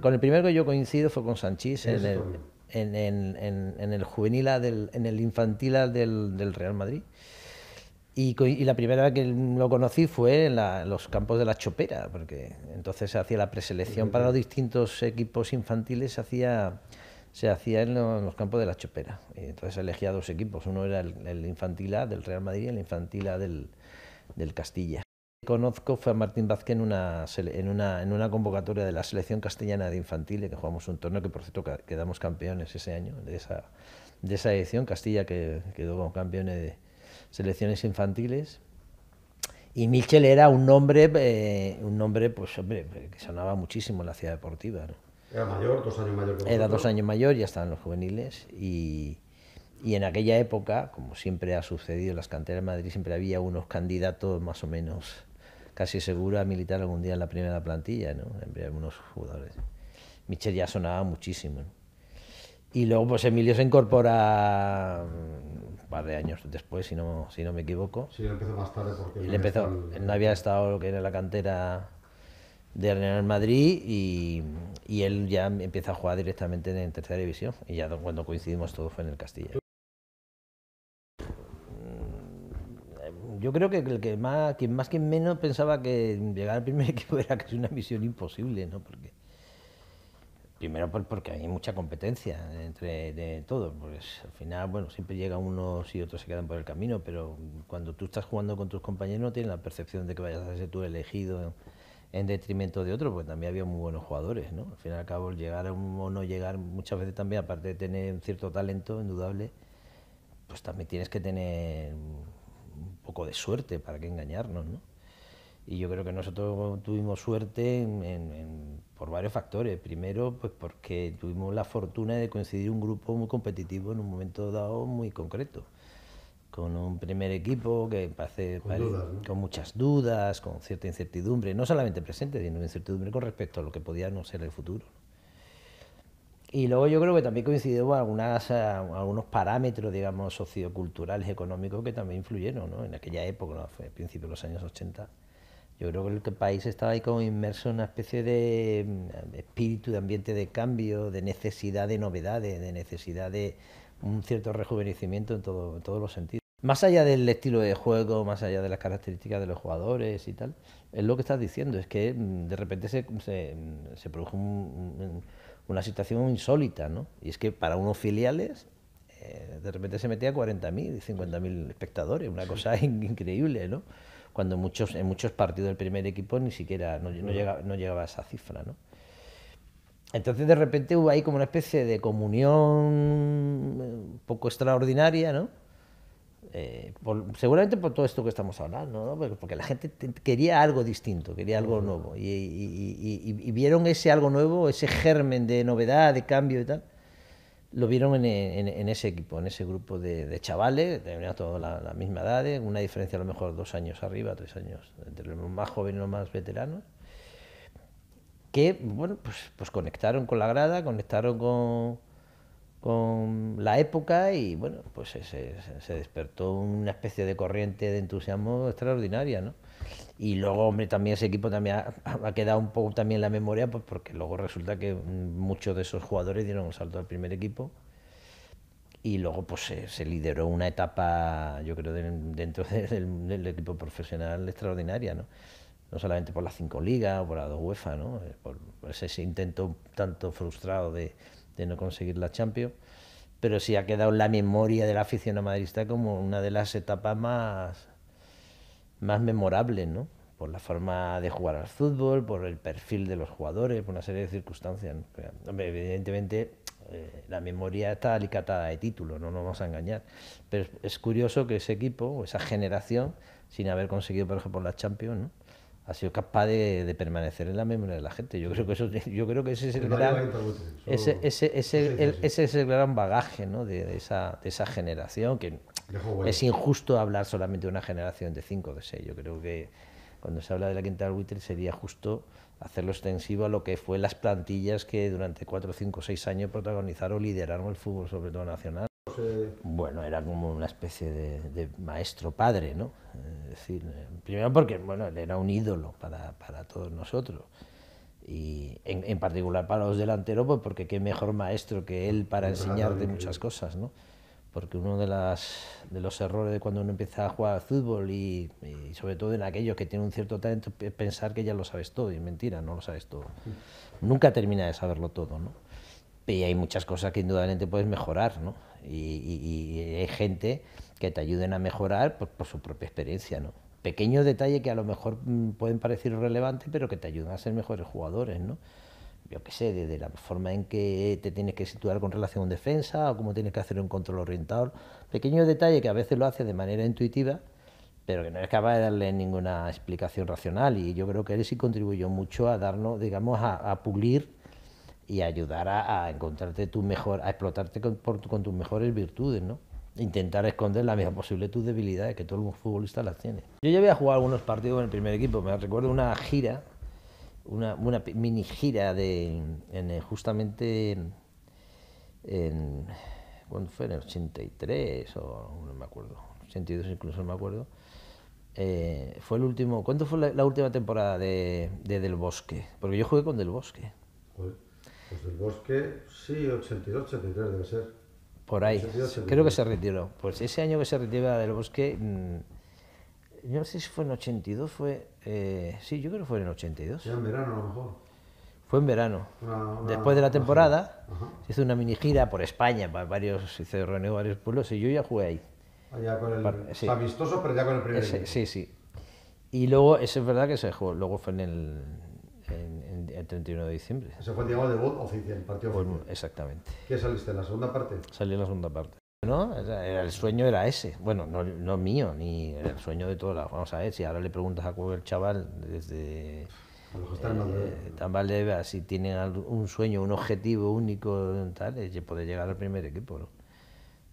Con el primero que yo coincido fue con Sanchís en el, en, en, el, juvenil en el infantil del, Real Madrid. Y, la primera vez que lo conocí fue en, los campos de la Chopera, porque entonces se hacía la preselección para los distintos equipos infantiles, se hacía, se hacía en, los campos de la Chopera. entonces elegía dos equipos, uno era el, infantil del Real Madrid y el infantil del Castilla conozco fue a Martín Vázquez en una, en, una, en una convocatoria de la selección castellana de Infantiles, que jugamos un torneo que por cierto quedamos campeones ese año de esa, de edición. Castilla que quedó como campeones de selecciones infantiles. Y Michel era un nombre, eh, un nombre pues, hombre, que sonaba muchísimo en la ciudad deportiva. Era mayor, dos años mayor. Que era dos años mayor, ya estaban los juveniles. Y, y en aquella época, como siempre ha sucedido en las canteras de Madrid, siempre había unos candidatos más o menos casi segura militar algún día en la primera plantilla, ¿no? En algunos jugadores. Michel ya sonaba muchísimo, Y luego pues Emilio se incorpora mm, un par de años después, si no, si no me equivoco. Sí, empezó más tarde porque... Él no había estado lo que era la cantera de Real Madrid y, y, él ya empieza a jugar directamente en tercera división. Y ya cuando coincidimos todo fue en el Castilla. yo creo que el que más, quien más, que menos pensaba que llegar al primer equipo era casi una misión imposible, ¿no? Porque, primero porque hay mucha competencia entre todos, pues al final, bueno, siempre llega unos y otros se quedan por el camino, pero cuando tú estás jugando con tus compañeros no tienes la percepción de que vayas a ser tú elegido en detrimento de otro, porque también había muy buenos jugadores, ¿no? Al final y al cabo, llegar o no llegar muchas veces también, aparte de tener un cierto talento indudable, pues también tienes que tener poco de suerte, para qué engañarnos, ¿no? Y yo creo que nosotros tuvimos suerte por varios factores. Primero, pues porque tuvimos la fortuna de coincidir un grupo muy competitivo en un momento dado muy concreto. Con un primer equipo que parece con, muchas dudas, con cierta incertidumbre, no solamente presente, sino incertidumbre con respecto a lo que podía no ser el futuro. Y luego yo creo que también coincidió algunas, eh, algunos parámetros, digamos, socioculturales, económicos que también influyeron ¿no? en aquella época, fue a principios de los años 80. Yo creo que el país estaba ahí como inmerso en una especie de mm, espíritu de ambiente de cambio, de necesidad de novedades, de necesidad de un cierto rejuvenecimiento en, todo, todos los sentidos. Más allá del estilo de juego, más allá de las características de los jugadores y tal, es lo que estás diciendo, es que mm, de repente se, mm, produjo un una situación insólita, ¿no? Y es que para unos filiales eh, de repente se metía 40.000, 50.000 espectadores, una cosa increíble, ¿no? Cuando muchos, en muchos partidos del primer equipo ni siquiera no, llegaba, no llegaba a esa cifra, ¿no? Entonces de repente hubo ahí como una especie de comunión eh, un poco extraordinaria, ¿no? Eh, por, seguramente por todo esto que estamos hablando, ¿no? porque, la gente quería algo distinto, quería algo nuevo, y, vieron ese algo nuevo, ese germen de novedad, de cambio y tal, lo vieron en, ese equipo, en ese grupo de, de chavales, tenían toda la, misma edad, eh, una diferencia a lo mejor dos años arriba, tres años, entre los más jóvenes y los más veteranos que bueno, pues, pues conectaron con la grada, conectaron con, con la época y bueno, pues se, despertó una especie de corriente de entusiasmo extraordinaria, ¿no? Y luego, hombre, también ese equipo también ha, quedado un poco también en la memoria, pues porque luego resulta que muchos de esos jugadores dieron un salto al primer equipo y luego pues se, lideró una etapa, yo creo, dentro del, equipo profesional extraordinaria, ¿no? No solamente por las cinco ligas o por la dos UEFA, ¿no? Por, ese intento tanto frustrado de de no conseguir la Champions, pero sí ha quedado en la memoria de la afición madridista como una de las etapas más, más memorables, ¿no? por la forma de jugar al fútbol, por el perfil de los jugadores, por una serie de circunstancias. evidentemente eh, la memoria está alicatada de título, no nos vamos a engañar. Pero es, curioso que ese equipo, esa generación, sin haber conseguido, por ejemplo, la Champions, ¿no? ha sido capaz de, permanecer en la memoria de la gente. Yo creo que eso, yo creo que ese es el gran, ese, es el gran bagaje de, esa, de esa generación, que es injusto hablar solamente de una generación de 5 de seis. Yo creo que cuando se habla de la quinta del buitre sería justo hacerlo extensivo a lo que fue las plantillas que durante cuatro, cinco, seis años protagonizaron o lideraron el fútbol, sobre todo nacional. Bueno, era como una especie de, maestro padre, ¿no? Es decir, primero porque bueno, él era un ídolo para, para todos nosotros. Y en, en, particular para los delanteros, pues porque qué mejor maestro que él para enseñarte muchas cosas, ¿no? Porque uno de, las, de los errores de cuando uno empieza a jugar al fútbol y, sobre todo en aquellos que tienen un cierto talento es pensar que ya lo sabes todo, y es mentira, no lo sabes todo. Nunca termina de saberlo todo, ¿no? Y hay muchas cosas que indudablemente puedes mejorar, ¿no? y, hay gente que te ayuden a mejorar pues, por su propia experiencia. ¿no? Pequeños detalles que a lo mejor mm, pueden parecer irrelevantes, pero que te ayudan a ser mejores jugadores. ¿no? Yo qué sé, desde la forma en que te tienes que situar con relación a un defensa o cómo tienes que hacer un control orientador. Pequeños detalles que a veces lo haces de manera intuitiva, pero que no es capaz de darle ninguna explicación racional. Y yo creo que él sí contribuyó mucho a darnos, digamos, a, a pulir y ayudar a, encontrarte tu mejor, a explotarte con, tus mejores virtudes, ¿no? Intentar esconder la mejor posible tus debilidades, que todo el futbolista las tiene. Yo ya había jugado algunos partidos en el primer equipo, me recuerdo una gira, una, mini gira de, eh, justamente en, fue? En el 83 o no me acuerdo, 82 incluso no me acuerdo, eh, fue el último. ¿Cuánto fue la, última temporada de, Del Bosque? Porque yo jugué con Del Bosque. Pues del bosque, sí, 82, 83 debe ser. Por ahí, creo que se retiró. Pues ese año que se retira del bosque, mm, yo no sé si fue en 82, fue. Eh, sí, yo creo que fue en 82. Ya en verano a lo mejor. Fue en verano. Después de la temporada, se hizo una mini gira por España, varios, se reunió varios pueblos y yo ya jugué ahí. Allá con el, Amistoso, pero ya con el primer. sí, sí. Y luego, eso es verdad que se jugó, luego fue en el, el 31 de diciembre. Ese fue el día de debut oficial, partido pues, oficial. Exactamente. ¿Qué saliste en la segunda parte? Salí en la segunda parte. No, el sueño era ese. Bueno, no, no mío, ni el sueño de todos. Vamos a ver, si ahora le preguntas a el chaval desde... A eh, si tienen un sueño, un objetivo único, tal, es eh, poder llegar al primer equipo. ¿no?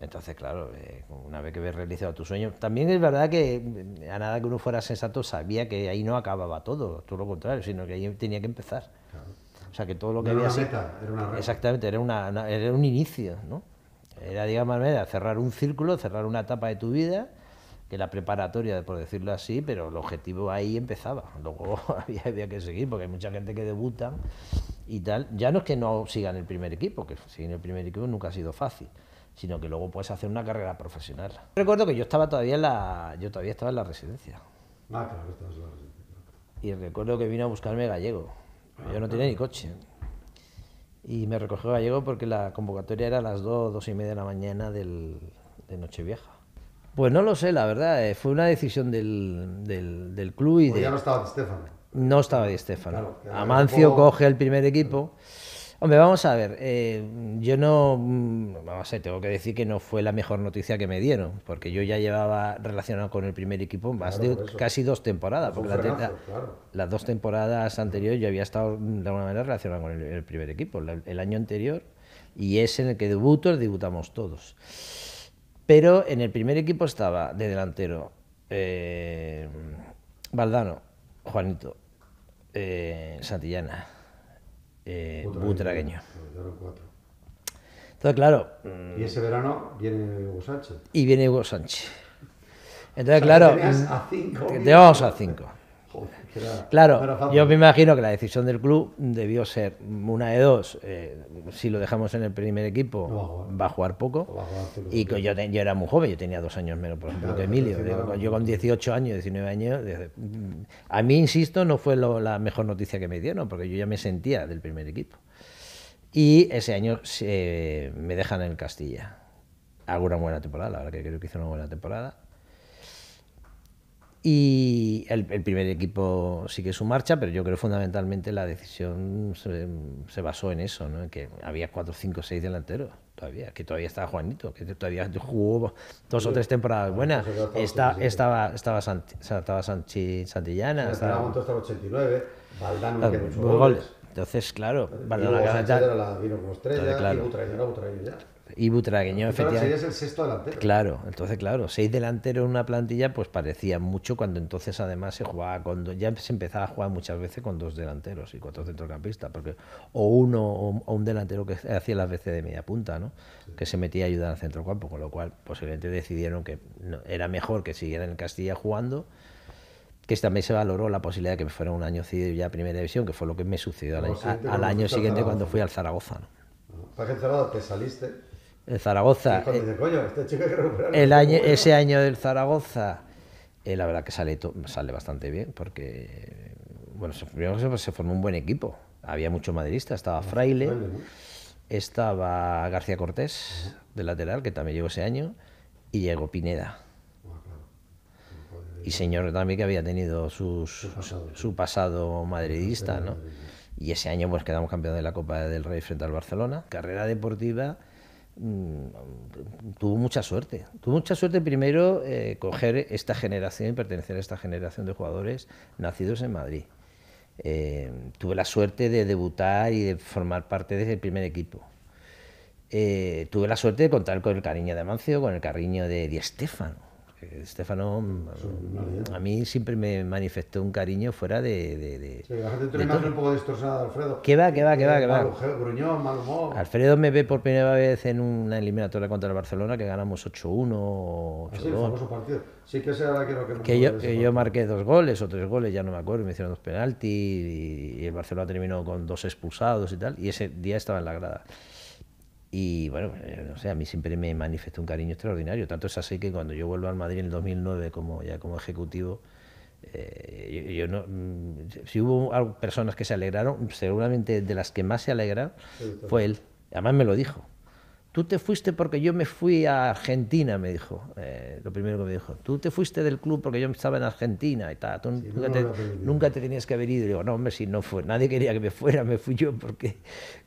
Entonces, claro, eh, una vez que ves realizado tu sueño, también es verdad que eh, a nada que uno fuera sensato sabía que ahí no acababa todo, todo lo contrario, sino que ahí tenía que empezar. O sea, que todo lo que había era Exactamente, era, era un inicio, ¿no? Era, digamos, cerrar un círculo, cerrar una etapa de tu vida, que la preparatoria, por decirlo así, pero el objetivo ahí empezaba. Luego había, había que seguir, porque hay mucha gente que debuta y tal. Ya no es que no sigan el primer equipo, que seguir el primer equipo nunca ha sido fácil sino que luego puedes hacer una carrera profesional. Recuerdo que yo estaba todavía en la, yo todavía estaba en la residencia. Ah, claro, estabas en la residencia. Y recuerdo que vino a buscarme Gallego. Ah, yo no tenía ni coche. Y me recogió Gallego porque la convocatoria era a las 2, 2 y media de la mañana del, de Nochevieja. Pues no lo sé, la verdad. Eh, fue una decisión del, club y pues ya no estaba de Estefano. No estaba de Estefano. Amancio coge el primer equipo. Hombre, vamos a ver, eh, yo no, mm, vamos a ver, tengo que decir que no fue la mejor noticia que me dieron, porque yo ya llevaba relacionado con el primer equipo más de casi dos temporadas, porque las dos temporadas anteriores yo había estado mm, de alguna manera relacionado con el, primer equipo, el año anterior, y es en el que debutos, debutamos todos. Pero en el primer equipo estaba de delantero eh, Valdano, Juanito, eh, Santillana eh, butragueño. Entonces, claro. Mm. Y ese verano viene Hugo Sánchez. Y viene Hugo Sánchez. Entonces, claro. Mm, te vamos a cinco. Joder. Claro, yo me imagino que la decisión del club debió ser una de dos. Eh, si lo dejamos en el primer equipo, va, a jugar, poco. y yo, era muy joven, yo tenía dos años menos, por ejemplo, que Emilio. Yo, con 18 años, 19 años. Mm, a mí, insisto, no fue la mejor noticia que me dieron, porque yo ya me sentía del primer equipo. Y ese año se, me dejan en Castilla. Hago una buena temporada, la verdad que creo que hizo una buena temporada y el, primer equipo sigue su marcha, pero yo creo fundamentalmente la decisión se, basó en eso, ¿no? que había cuatro, cinco, seis delanteros todavía, que todavía estaba Juanito, que todavía jugó dos o tres temporadas buenas. Está, estaba estaba, sea, estaba Sanchi, Santillana. Sí, estaba hasta el 89, Valdano claro, que ah, goles. Entonces, claro, Valdano la de... Vino con estrella, y era Utraño ya. Y Butragueño, efectivamente. Serías el sexto delantero. Claro, entonces, claro, seis delanteros en una plantilla, pues parecía mucho cuando entonces además se jugaba con. Ya se empezaba a jugar muchas veces con dos delanteros y cuatro centrocampistas, porque o uno o, un delantero que hacía las veces de media punta, ¿no? Que se metía a ayudar al centrocampo, con lo cual posiblemente decidieron que no, era mejor que siguieran en Castilla jugando que también se valoró la posibilidad de que me fuera un año cedido ya a primera división, que fue lo que me sucedió al, año, siguiente, cuando fui al Zaragoza. ¿no? ¿Para te saliste? Este El Zaragoza. año, ese año del Zaragoza, eh, la verdad que sale, bastante bien, porque bueno, se, formó un buen equipo. Había muchos madridistas, estaba Fraile, estaba García Cortés, de lateral, que también llegó ese año, y llegó Pineda. Ah, y señor también que había tenido su, pasado madridista, ¿no? Y ese año pues quedamos campeón de la Copa del Rey frente al Barcelona. Carrera deportiva Mm, tuvo mucha suerte. Tuvo mucha suerte primero eh, coger esta generación, Y pertenecer a esta generación de jugadores nacidos en Madrid. Eh, tuve la suerte de debutar y de formar parte del primer equipo. Eh, tuve la suerte de contar con el cariño de Amancio, con el cariño de Di Stefano Estefano mm, a mí siempre me manifestó un cariño fuera de... de, sí, un poco Alfredo. va, que va, que va? Qué va? Gruñón, Alfredo me ve por primera vez en una eliminatoria contra el Barcelona que ganamos 8-1 8 ah, Sí, famoso partido. Sí que yo, marqué dos goles o tres goles, ya no me acuerdo, me hicieron dos penaltis y el Barcelona terminó con dos expulsados y tal, y ese día estaba en la grada. Y bueno, pues, eh, no sé, a mí siempre me manifestó un cariño extraordinario. Tanto es así que cuando yo vuelvo al Madrid en el 2009 como, ya como ejecutivo, eh, no, mm, si hubo personas que se alegraron, seguramente de las que más se alegraron fue él. Además me lo dijo. Tú te fuiste porque yo me fui a Argentina, me dijo. Eh, lo primero que me dijo. Tú te fuiste del club porque yo estaba en Argentina y tal. Tú nunca, te, tenías que haber ido. Y digo, no, hombre, si no fue. Nadie quería que me fuera, me fui yo porque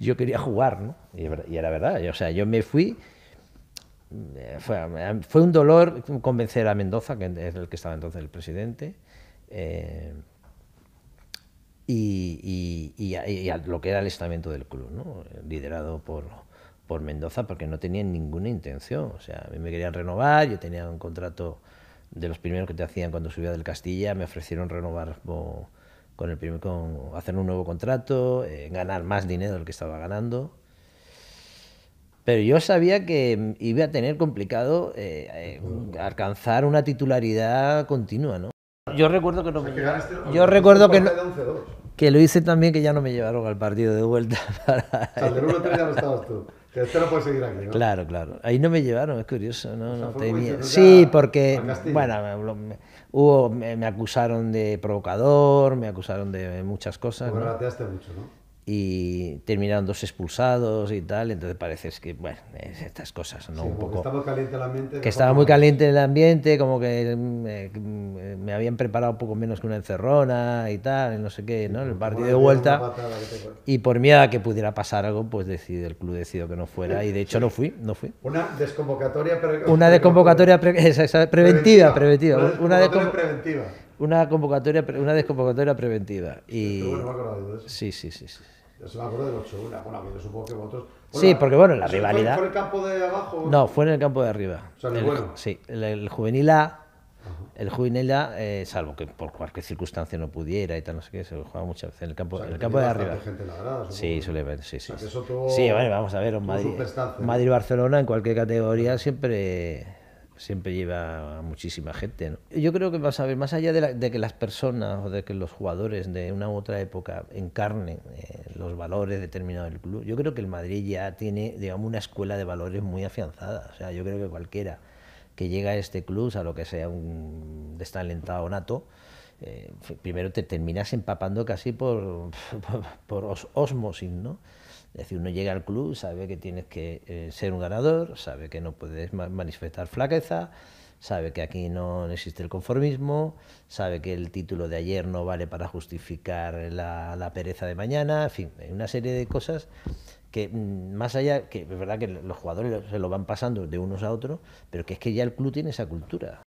yo quería jugar, ¿no? Y, era verdad. O sea, yo me fui. Eh, fue, un dolor convencer a Mendoza, que es el que estaba entonces el presidente. Eh, y, lo que era el estamento del club, ¿no? liderado por, por Mendoza porque no tenían ninguna intención. O sea, a mí me querían renovar, yo tenía un contrato de los primeros que te hacían cuando subía del Castilla, me ofrecieron renovar con, el primero con hacer un nuevo contrato, eh, ganar más dinero del que estaba ganando. Pero yo sabía que iba a tener complicado eh, eh, alcanzar una titularidad continua, ¿no? Yo recuerdo que no Yo recuerdo que que lo hice también que ya no me llevaron al partido de vuelta. Para... Este seguir Claro, claro. Ahí no me llevaron, es curioso. No, Sí, porque, bueno, me, hubo, me, acusaron de provocador, me acusaron de muchas cosas. Me mucho, ¿no? y terminaron dos expulsados y tal, entonces parece que, bueno, estas cosas, ¿no? un poco, caliente el ambiente. Que estaba muy caliente el ambiente, como que mm, me, habían preparado un poco menos que una encerrona y tal, no sé qué, ¿no? El partido de vuelta. Y por miedo a que pudiera pasar algo, pues decide, el club decidió que no fuera y de hecho no fui, no fui. Una desconvocatoria Una desconvocatoria preventiva, preventiva. una desconvocatoria preventiva una convocatoria, una desconvocatoria preventiva. Y... sí, sí, sí, sí. Yo se me acuerdo del 8-1, bueno, supongo que vosotros... sí, porque bueno, la rivalidad... ¿Fue en el campo de abajo? No, fue en el campo de arriba. O sea, el, bueno. Sí, el, juvenil A, el juvenil A, eh, salvo que por cualquier circunstancia no pudiera y tal, no sé qué, se jugaba muchas veces en el campo, en el campo de arriba. sí, suele ver, sí, sí. sí, bueno, vamos a ver, Madrid-Barcelona en cualquier categoría siempre siempre lleva a muchísima gente. Yo creo que vas a ver, más allá de, que las personas o de que los jugadores de una u otra época encarnen eh, los valores determinados del club, yo creo que el Madrid ya tiene, digamos, una escuela de valores muy afianzada. O sea, yo creo que cualquiera que llega a este club, a lo que sea un destalentado nato, eh, primero te terminas empapando casi por, por, osmosis, ¿no? Es decir, uno llega al club, sabe que tienes que eh, ser un ganador, sabe que no puedes manifestar flaqueza, sabe que aquí no existe el conformismo, sabe que el título de ayer no vale para justificar la, la pereza de mañana, en fin, hay una serie de cosas que mm, más allá, que es verdad que los jugadores se lo van pasando de unos a otros, pero que es que ya el club tiene esa cultura.